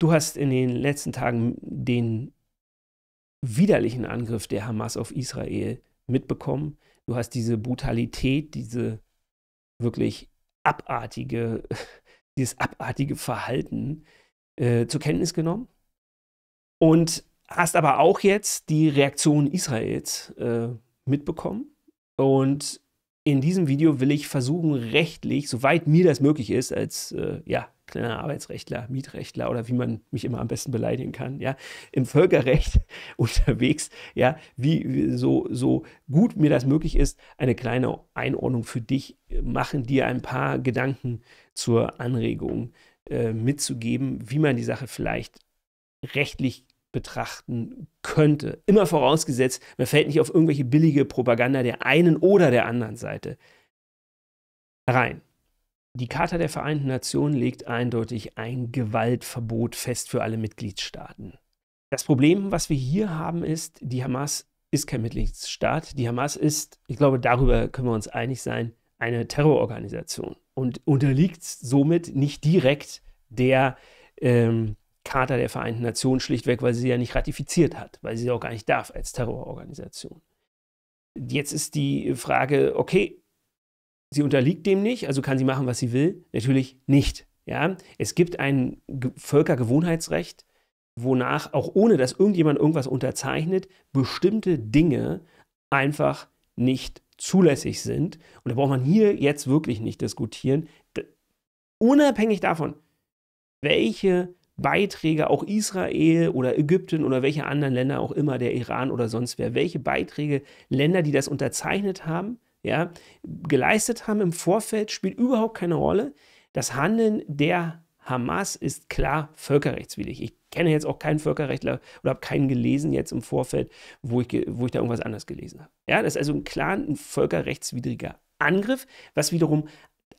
Du hast in den letzten Tagen den widerlichen Angriff der Hamas auf Israel mitbekommen. Du hast diese Brutalität, diese wirklich abartige, dieses abartige Verhalten äh, zur Kenntnis genommen. Und hast aber auch jetzt die Reaktion Israels äh, mitbekommen. Und in diesem Video will ich versuchen, rechtlich, soweit mir das möglich ist, als äh, ja, kleiner Arbeitsrechtler, Mietrechtler oder wie man mich immer am besten beleidigen kann, ja, im Völkerrecht unterwegs, ja, wie so, so gut mir das möglich ist, eine kleine Einordnung für dich äh, machen, dir ein paar Gedanken zur Anregung äh, mitzugeben, wie man die Sache vielleicht rechtlich betrachten könnte. Immer vorausgesetzt, man fällt nicht auf irgendwelche billige Propaganda der einen oder der anderen Seite rein. Die Charta der Vereinten Nationen legt eindeutig ein Gewaltverbot fest für alle Mitgliedstaaten. Das Problem, was wir hier haben, ist, die Hamas ist kein Mitgliedstaat. Die Hamas ist, ich glaube, darüber können wir uns einig sein, eine Terrororganisation und unterliegt somit nicht direkt der ähm, Charta der Vereinten Nationen schlichtweg, weil sie ja nicht ratifiziert hat, weil sie ja auch gar nicht darf als Terrororganisation. Jetzt ist die Frage, okay, Sie unterliegt dem nicht, also kann sie machen, was sie will? Natürlich nicht. Ja? Es gibt ein Völkergewohnheitsrecht, wonach auch ohne, dass irgendjemand irgendwas unterzeichnet, bestimmte Dinge einfach nicht zulässig sind. Und da braucht man hier jetzt wirklich nicht diskutieren. Unabhängig davon, welche Beiträge auch Israel oder Ägypten oder welche anderen Länder auch immer, der Iran oder sonst wer, welche Beiträge Länder, die das unterzeichnet haben, ja, geleistet haben im Vorfeld, spielt überhaupt keine Rolle. Das Handeln der Hamas ist klar völkerrechtswidrig. Ich kenne jetzt auch keinen Völkerrechtler oder habe keinen gelesen jetzt im Vorfeld, wo ich, wo ich da irgendwas anders gelesen habe. Ja, das ist also ein klar ein völkerrechtswidriger Angriff, was wiederum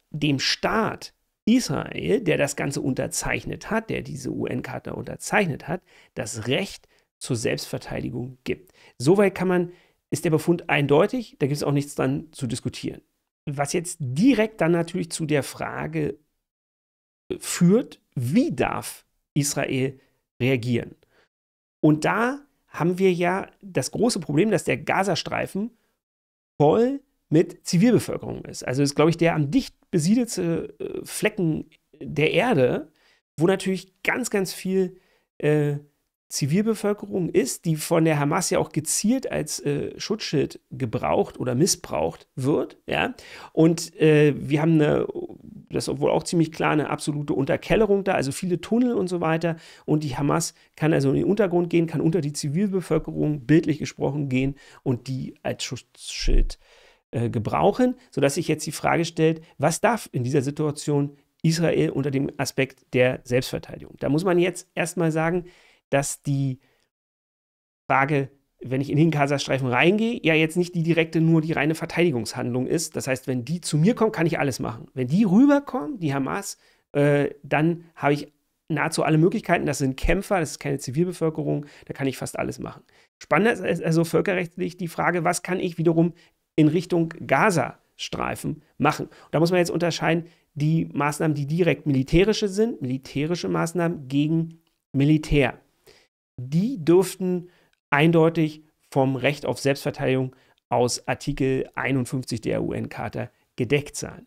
dem Staat Israel, der das Ganze unterzeichnet hat, der diese UN-Charta unterzeichnet hat, das Recht zur Selbstverteidigung gibt. Soweit kann man ist der Befund eindeutig, da gibt es auch nichts dran zu diskutieren. Was jetzt direkt dann natürlich zu der Frage führt, wie darf Israel reagieren? Und da haben wir ja das große Problem, dass der Gazastreifen voll mit Zivilbevölkerung ist. Also ist, glaube ich, der am dicht besiedelte äh, Flecken der Erde, wo natürlich ganz, ganz viel äh, Zivilbevölkerung ist, die von der Hamas ja auch gezielt als äh, Schutzschild gebraucht oder missbraucht wird. Ja? Und äh, wir haben eine, das ist wohl auch ziemlich klar, eine absolute Unterkellerung da, also viele Tunnel und so weiter. Und die Hamas kann also in den Untergrund gehen, kann unter die Zivilbevölkerung bildlich gesprochen gehen und die als Schutzschild äh, gebrauchen, sodass sich jetzt die Frage stellt, was darf in dieser Situation Israel unter dem Aspekt der Selbstverteidigung? Da muss man jetzt erstmal sagen, dass die Frage, wenn ich in den Gazastreifen reingehe, ja jetzt nicht die direkte, nur die reine Verteidigungshandlung ist. Das heißt, wenn die zu mir kommen, kann ich alles machen. Wenn die rüberkommen, die Hamas, äh, dann habe ich nahezu alle Möglichkeiten. Das sind Kämpfer, das ist keine Zivilbevölkerung, da kann ich fast alles machen. Spannend ist also völkerrechtlich die Frage, was kann ich wiederum in Richtung Gazastreifen machen? Und da muss man jetzt unterscheiden, die Maßnahmen, die direkt militärische sind, militärische Maßnahmen gegen Militär die dürften eindeutig vom Recht auf Selbstverteidigung aus Artikel 51 der UN-Charta gedeckt sein.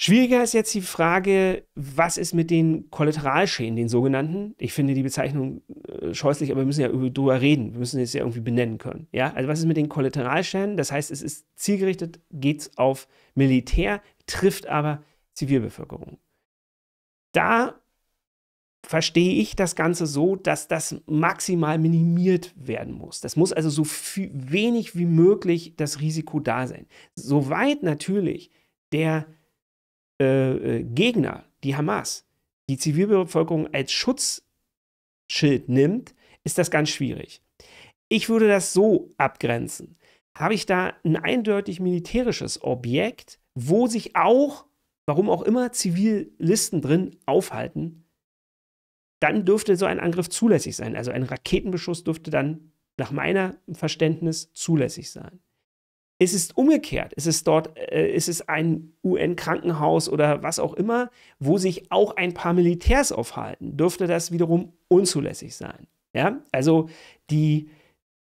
Schwieriger ist jetzt die Frage, was ist mit den Kollateralschäden, den sogenannten? Ich finde die Bezeichnung äh, scheußlich, aber wir müssen ja darüber reden. Wir müssen es ja irgendwie benennen können. Ja, also was ist mit den Kollateralschäden? Das heißt, es ist zielgerichtet, geht auf Militär, trifft aber Zivilbevölkerung. Da verstehe ich das Ganze so, dass das maximal minimiert werden muss. Das muss also so viel, wenig wie möglich das Risiko da sein. Soweit natürlich der äh, äh, Gegner, die Hamas, die Zivilbevölkerung als Schutzschild nimmt, ist das ganz schwierig. Ich würde das so abgrenzen. Habe ich da ein eindeutig militärisches Objekt, wo sich auch, warum auch immer, Zivilisten drin aufhalten, dann dürfte so ein Angriff zulässig sein. Also ein Raketenbeschuss dürfte dann nach meiner Verständnis zulässig sein. Es ist umgekehrt. Es ist dort, äh, es ist ein UN-Krankenhaus oder was auch immer, wo sich auch ein paar Militärs aufhalten, dürfte das wiederum unzulässig sein. Ja, also die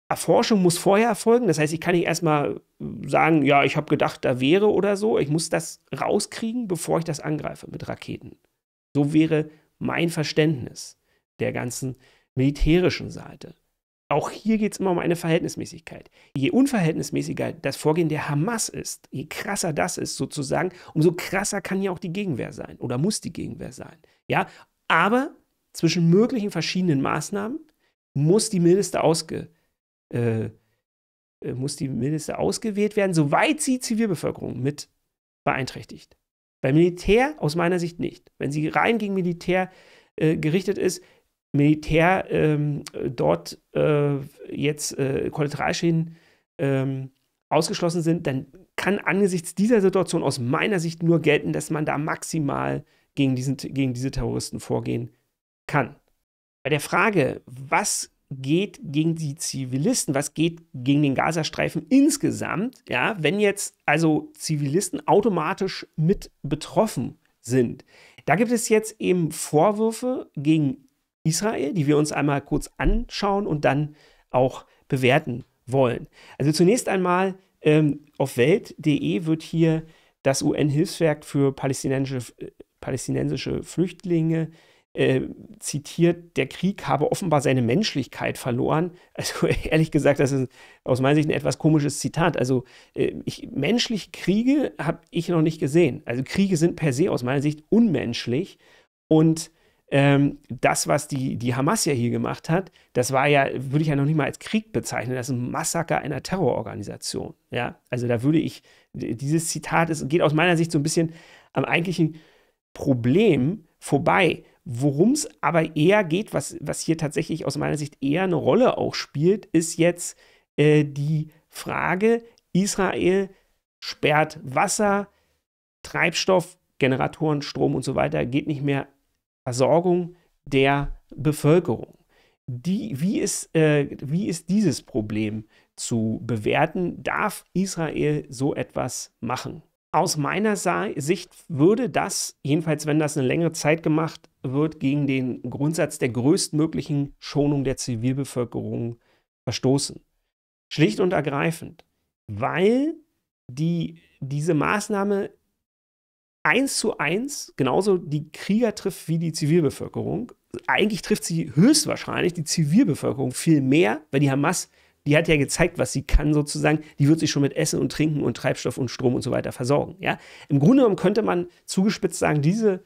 Erforschung muss vorher erfolgen. Das heißt, ich kann nicht erstmal sagen, ja, ich habe gedacht, da wäre oder so. Ich muss das rauskriegen, bevor ich das angreife mit Raketen. So wäre mein Verständnis der ganzen militärischen Seite. Auch hier geht es immer um eine Verhältnismäßigkeit. Je unverhältnismäßiger das Vorgehen der Hamas ist, je krasser das ist sozusagen, umso krasser kann ja auch die Gegenwehr sein oder muss die Gegenwehr sein. Ja, aber zwischen möglichen verschiedenen Maßnahmen muss die mildeste, ausge, äh, äh, muss die mildeste ausgewählt werden, soweit sie Zivilbevölkerung mit beeinträchtigt. Beim Militär aus meiner Sicht nicht. Wenn sie rein gegen Militär äh, gerichtet ist, Militär ähm, dort äh, jetzt äh, Kollateralschäden ähm, ausgeschlossen sind, dann kann angesichts dieser Situation aus meiner Sicht nur gelten, dass man da maximal gegen, diesen, gegen diese Terroristen vorgehen kann. Bei der Frage, was geht gegen die Zivilisten, was geht gegen den Gazastreifen insgesamt, ja, wenn jetzt also Zivilisten automatisch mit betroffen sind. Da gibt es jetzt eben Vorwürfe gegen Israel, die wir uns einmal kurz anschauen und dann auch bewerten wollen. Also zunächst einmal ähm, auf welt.de wird hier das UN-Hilfswerk für palästinensische, äh, palästinensische Flüchtlinge äh, äh, zitiert, der Krieg habe offenbar seine Menschlichkeit verloren. Also ehrlich gesagt, das ist aus meiner Sicht ein etwas komisches Zitat. Also äh, ich, menschliche Kriege habe ich noch nicht gesehen. Also Kriege sind per se aus meiner Sicht unmenschlich. Und ähm, das, was die, die Hamas ja hier gemacht hat, das war ja, würde ich ja noch nicht mal als Krieg bezeichnen, das ist ein Massaker einer Terrororganisation. Ja, also da würde ich, dieses Zitat ist, geht aus meiner Sicht so ein bisschen am eigentlichen Problem vorbei. Worum es aber eher geht, was, was hier tatsächlich aus meiner Sicht eher eine Rolle auch spielt, ist jetzt äh, die Frage, Israel sperrt Wasser, Treibstoff, Generatoren, Strom und so weiter, geht nicht mehr Versorgung der Bevölkerung. Die, wie, ist, äh, wie ist dieses Problem zu bewerten? Darf Israel so etwas machen? aus meiner Sicht würde das, jedenfalls wenn das eine längere Zeit gemacht wird, gegen den Grundsatz der größtmöglichen Schonung der Zivilbevölkerung verstoßen. Schlicht und ergreifend, weil die, diese Maßnahme eins zu eins genauso die Krieger trifft wie die Zivilbevölkerung. Eigentlich trifft sie höchstwahrscheinlich die Zivilbevölkerung viel mehr, weil die Hamas die hat ja gezeigt, was sie kann sozusagen, die wird sich schon mit Essen und Trinken und Treibstoff und Strom und so weiter versorgen. Ja? Im Grunde genommen könnte man zugespitzt sagen, diese,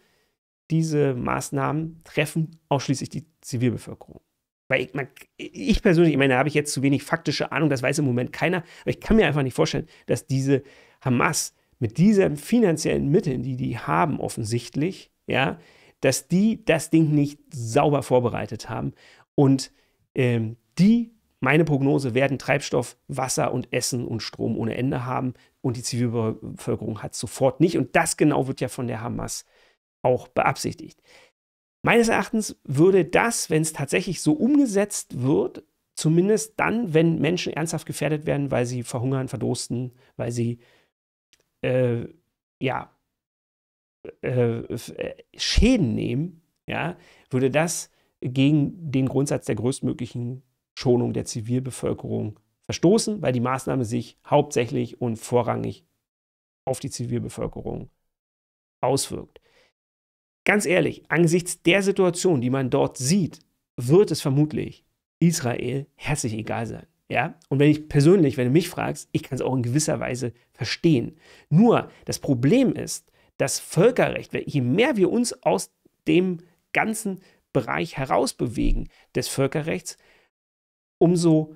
diese Maßnahmen treffen ausschließlich die Zivilbevölkerung. Weil ich, ich persönlich, ich meine, da habe ich jetzt zu wenig faktische Ahnung, das weiß im Moment keiner, aber ich kann mir einfach nicht vorstellen, dass diese Hamas mit diesen finanziellen Mitteln, die die haben offensichtlich, ja, dass die das Ding nicht sauber vorbereitet haben und ähm, die meine Prognose werden Treibstoff, Wasser und Essen und Strom ohne Ende haben und die Zivilbevölkerung hat sofort nicht. Und das genau wird ja von der Hamas auch beabsichtigt. Meines Erachtens würde das, wenn es tatsächlich so umgesetzt wird, zumindest dann, wenn Menschen ernsthaft gefährdet werden, weil sie verhungern, verdursten, weil sie äh, ja äh, Schäden nehmen, ja, würde das gegen den Grundsatz der größtmöglichen Schonung der Zivilbevölkerung verstoßen, weil die Maßnahme sich hauptsächlich und vorrangig auf die Zivilbevölkerung auswirkt. Ganz ehrlich, angesichts der Situation, die man dort sieht, wird es vermutlich Israel herzlich egal sein. Ja? Und wenn ich persönlich, wenn du mich fragst, ich kann es auch in gewisser Weise verstehen. Nur das Problem ist, dass Völkerrecht, je mehr wir uns aus dem ganzen Bereich herausbewegen des Völkerrechts, umso,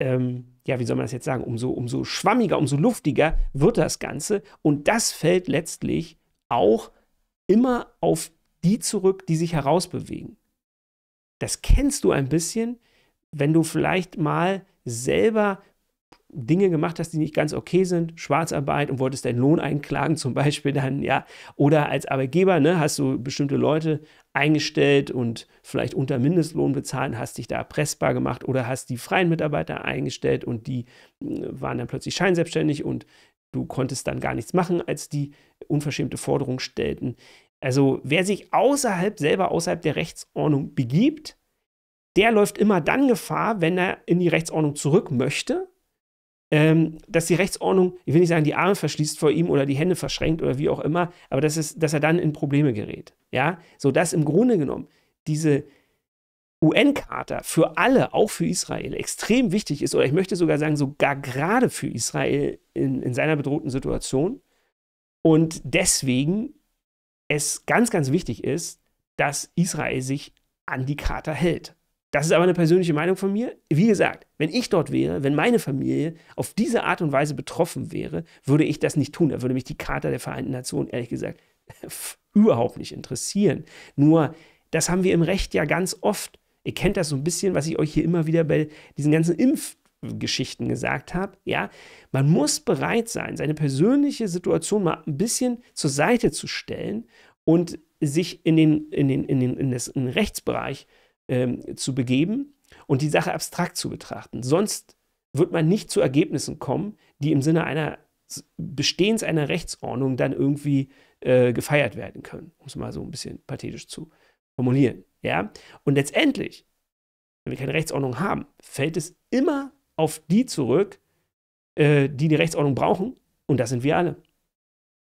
ähm, ja, wie soll man das jetzt sagen, umso, umso schwammiger, umso luftiger wird das Ganze. Und das fällt letztlich auch immer auf die zurück, die sich herausbewegen. Das kennst du ein bisschen, wenn du vielleicht mal selber Dinge gemacht hast, die nicht ganz okay sind, Schwarzarbeit und wolltest deinen Lohn einklagen zum Beispiel dann, ja, oder als Arbeitgeber ne, hast du bestimmte Leute eingestellt und vielleicht unter Mindestlohn bezahlt, hast dich da erpressbar gemacht oder hast die freien Mitarbeiter eingestellt und die äh, waren dann plötzlich scheinselbstständig und du konntest dann gar nichts machen, als die unverschämte Forderung stellten. Also wer sich außerhalb selber außerhalb der Rechtsordnung begibt, der läuft immer dann Gefahr, wenn er in die Rechtsordnung zurück möchte, ähm, dass die Rechtsordnung, ich will nicht sagen, die Arme verschließt vor ihm oder die Hände verschränkt oder wie auch immer, aber das ist, dass er dann in Probleme gerät. Ja, so dass im Grunde genommen diese UN-Charta für alle, auch für Israel, extrem wichtig ist oder ich möchte sogar sagen, sogar gerade für Israel in, in seiner bedrohten Situation und deswegen es ganz, ganz wichtig ist, dass Israel sich an die Charta hält. Das ist aber eine persönliche Meinung von mir. Wie gesagt, wenn ich dort wäre, wenn meine Familie auf diese Art und Weise betroffen wäre, würde ich das nicht tun. Da würde mich die Charta der Vereinten Nationen, ehrlich gesagt, überhaupt nicht interessieren. Nur, das haben wir im Recht ja ganz oft. Ihr kennt das so ein bisschen, was ich euch hier immer wieder bei diesen ganzen Impfgeschichten gesagt habe. Ja, man muss bereit sein, seine persönliche Situation mal ein bisschen zur Seite zu stellen und sich in den, in den, in den, in das, in den Rechtsbereich äh, ähm, zu begeben und die Sache abstrakt zu betrachten. Sonst wird man nicht zu Ergebnissen kommen, die im Sinne einer Bestehens einer Rechtsordnung dann irgendwie äh, gefeiert werden können, um es mal so ein bisschen pathetisch zu formulieren. Ja? Und letztendlich, wenn wir keine Rechtsordnung haben, fällt es immer auf die zurück, äh, die die Rechtsordnung brauchen, und das sind wir alle.